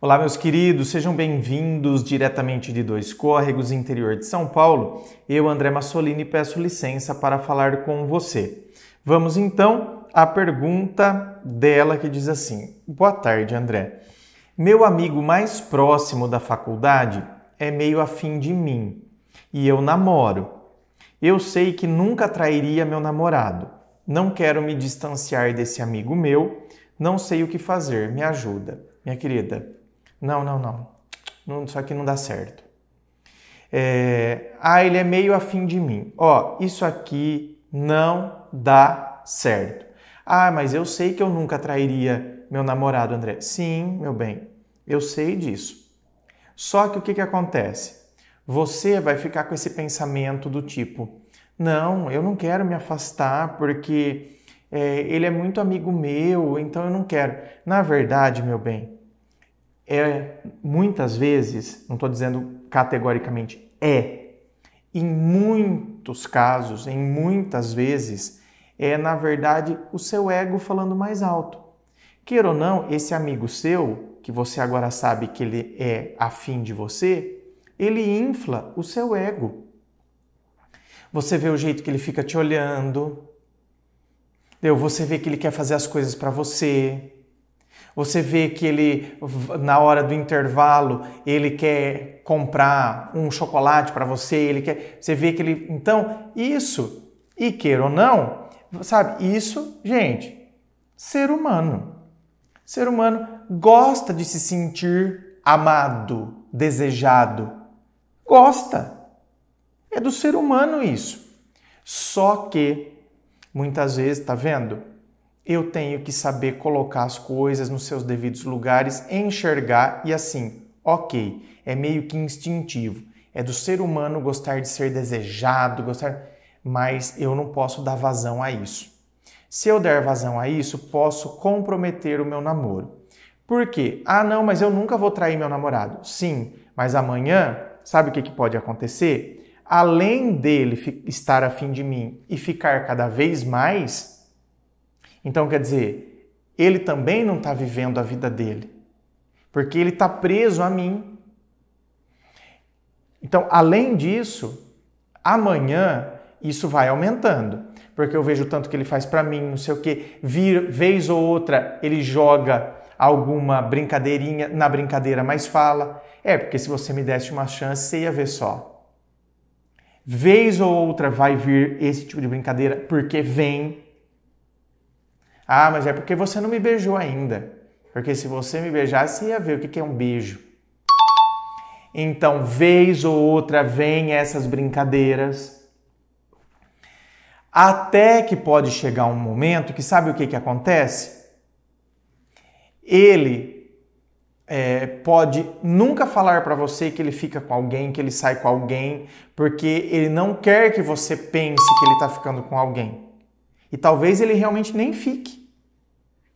Olá, meus queridos, sejam bem-vindos diretamente de Dois Córregos, interior de São Paulo. Eu, André Massolini, peço licença para falar com você. Vamos então à pergunta dela que diz assim: Boa tarde, André. Meu amigo mais próximo da faculdade é meio afim de mim e eu namoro. Eu sei que nunca trairia meu namorado. Não quero me distanciar desse amigo meu. Não sei o que fazer. Me ajuda. Minha querida, não, não, não. isso aqui não dá certo. É, ah, ele é meio afim de mim. Ó, isso aqui não dá certo. Ah, mas eu sei que eu nunca trairia meu namorado, André. Sim, meu bem, eu sei disso. Só que o que, que acontece? Você vai ficar com esse pensamento do tipo: não, eu não quero me afastar porque é, ele é muito amigo meu, então eu não quero. Na verdade, meu bem, é muitas vezes, não estou dizendo categoricamente, é, em muitos casos, em muitas vezes, é na verdade o seu ego falando mais alto. Queira ou não, esse amigo seu, que você agora sabe que ele é afim de você, ele infla o seu ego. Você vê o jeito que ele fica te olhando, você vê que ele quer fazer as coisas para você, você vê que ele, na hora do intervalo, ele quer comprar um chocolate para você, ele quer. Você vê que ele. Então, isso, e queira ou não, sabe, isso, gente, ser humano. Ser humano gosta de se sentir amado, desejado. Gosta. É do ser humano isso. Só que, muitas vezes, tá vendo? eu tenho que saber colocar as coisas nos seus devidos lugares, enxergar e assim, ok, é meio que instintivo. É do ser humano gostar de ser desejado, gostar, mas eu não posso dar vazão a isso. Se eu der vazão a isso, posso comprometer o meu namoro. Por quê? Ah, não, mas eu nunca vou trair meu namorado. Sim, mas amanhã, sabe o que, que pode acontecer? Além dele estar afim de mim e ficar cada vez mais, então, quer dizer, ele também não está vivendo a vida dele, porque ele está preso a mim. Então, além disso, amanhã isso vai aumentando, porque eu vejo tanto que ele faz para mim, não sei o quê. Vir, vez ou outra ele joga alguma brincadeirinha na brincadeira, mas fala. É, porque se você me desse uma chance, você ia ver só. Vez ou outra vai vir esse tipo de brincadeira, porque vem. Ah, mas é porque você não me beijou ainda. Porque se você me beijasse, ia ver o que é um beijo. Então, vez ou outra, vem essas brincadeiras. Até que pode chegar um momento que sabe o que, que acontece? Ele é, pode nunca falar para você que ele fica com alguém, que ele sai com alguém, porque ele não quer que você pense que ele está ficando com alguém. E talvez ele realmente nem fique.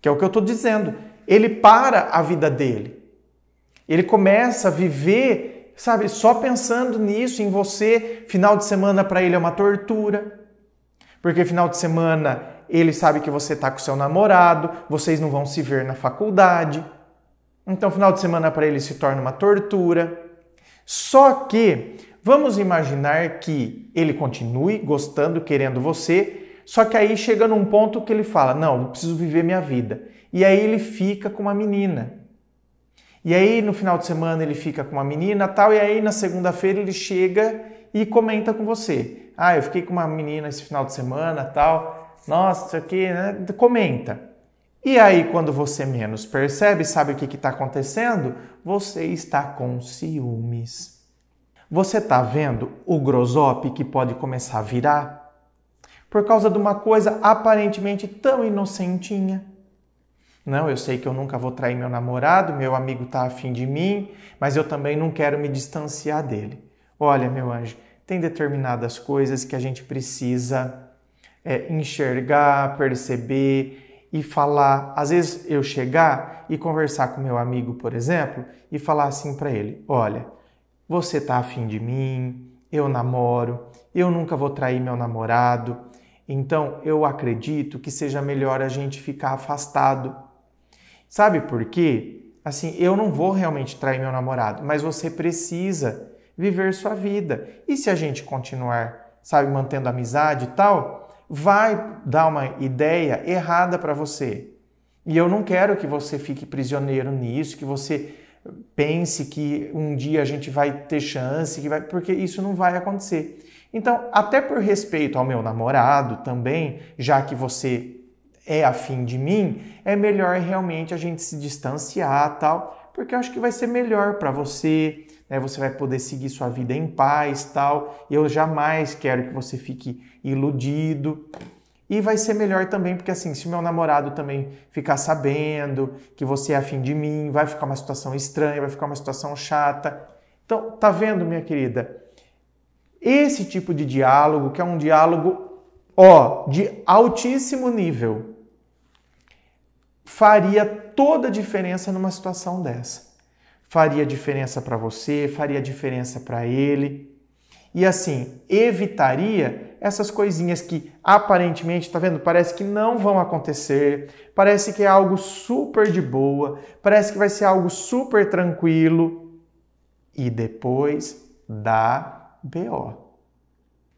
Que é o que eu estou dizendo. Ele para a vida dele. Ele começa a viver, sabe, só pensando nisso, em você. Final de semana para ele é uma tortura. Porque final de semana ele sabe que você está com seu namorado, vocês não vão se ver na faculdade. Então, final de semana para ele se torna uma tortura. Só que vamos imaginar que ele continue gostando, querendo você, só que aí chega num ponto que ele fala: Não, eu preciso viver minha vida. E aí ele fica com uma menina. E aí no final de semana ele fica com uma menina tal, e aí na segunda-feira ele chega e comenta com você. Ah, eu fiquei com uma menina esse final de semana tal. Nossa, isso aqui, né? Comenta. E aí, quando você menos percebe, sabe o que está acontecendo? Você está com ciúmes. Você está vendo o grosope que pode começar a virar? por causa de uma coisa aparentemente tão inocentinha. Não, eu sei que eu nunca vou trair meu namorado, meu amigo está afim de mim, mas eu também não quero me distanciar dele. Olha, meu anjo, tem determinadas coisas que a gente precisa é, enxergar, perceber e falar. Às vezes eu chegar e conversar com meu amigo, por exemplo, e falar assim para ele: Olha, você está afim de mim, eu namoro, eu nunca vou trair meu namorado, então, eu acredito que seja melhor a gente ficar afastado. Sabe por quê? Assim, eu não vou realmente trair meu namorado, mas você precisa viver sua vida. E se a gente continuar, sabe, mantendo amizade e tal, vai dar uma ideia errada para você. E eu não quero que você fique prisioneiro nisso, que você pense que um dia a gente vai ter chance, que vai, porque isso não vai acontecer. Então, até por respeito ao meu namorado também, já que você é afim de mim, é melhor realmente a gente se distanciar, tal, porque eu acho que vai ser melhor para você, né? Você vai poder seguir sua vida em paz, tal. Eu jamais quero que você fique iludido. E vai ser melhor também, porque assim, se meu namorado também ficar sabendo que você é afim de mim, vai ficar uma situação estranha, vai ficar uma situação chata. Então, tá vendo, minha querida? Esse tipo de diálogo, que é um diálogo, ó, de altíssimo nível, faria toda a diferença numa situação dessa. Faria diferença para você, faria diferença para ele. E assim, evitaria essas coisinhas que aparentemente, tá vendo? Parece que não vão acontecer, parece que é algo super de boa, parece que vai ser algo super tranquilo. E depois dá BO.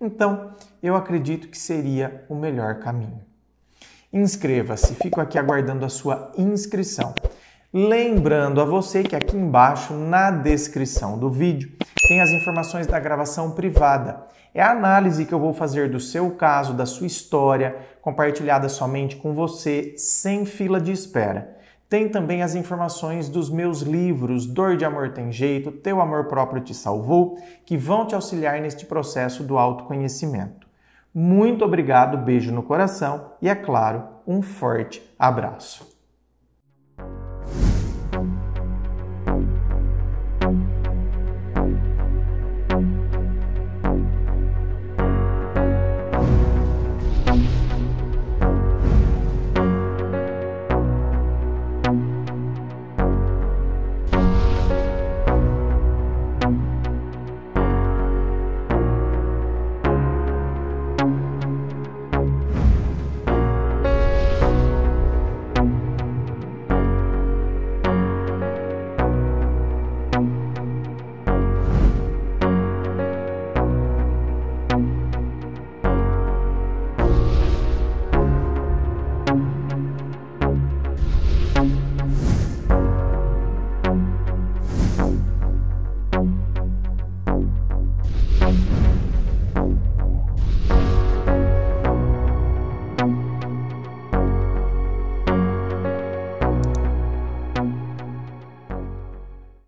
Então, eu acredito que seria o melhor caminho. Inscreva-se, fico aqui aguardando a sua inscrição. Lembrando a você que aqui embaixo, na descrição do vídeo, tem as informações da gravação privada. É a análise que eu vou fazer do seu caso, da sua história, compartilhada somente com você, sem fila de espera. Tem também as informações dos meus livros Dor de Amor Tem Jeito, Teu Amor Próprio Te Salvou, que vão te auxiliar neste processo do autoconhecimento. Muito obrigado, beijo no coração e, é claro, um forte abraço.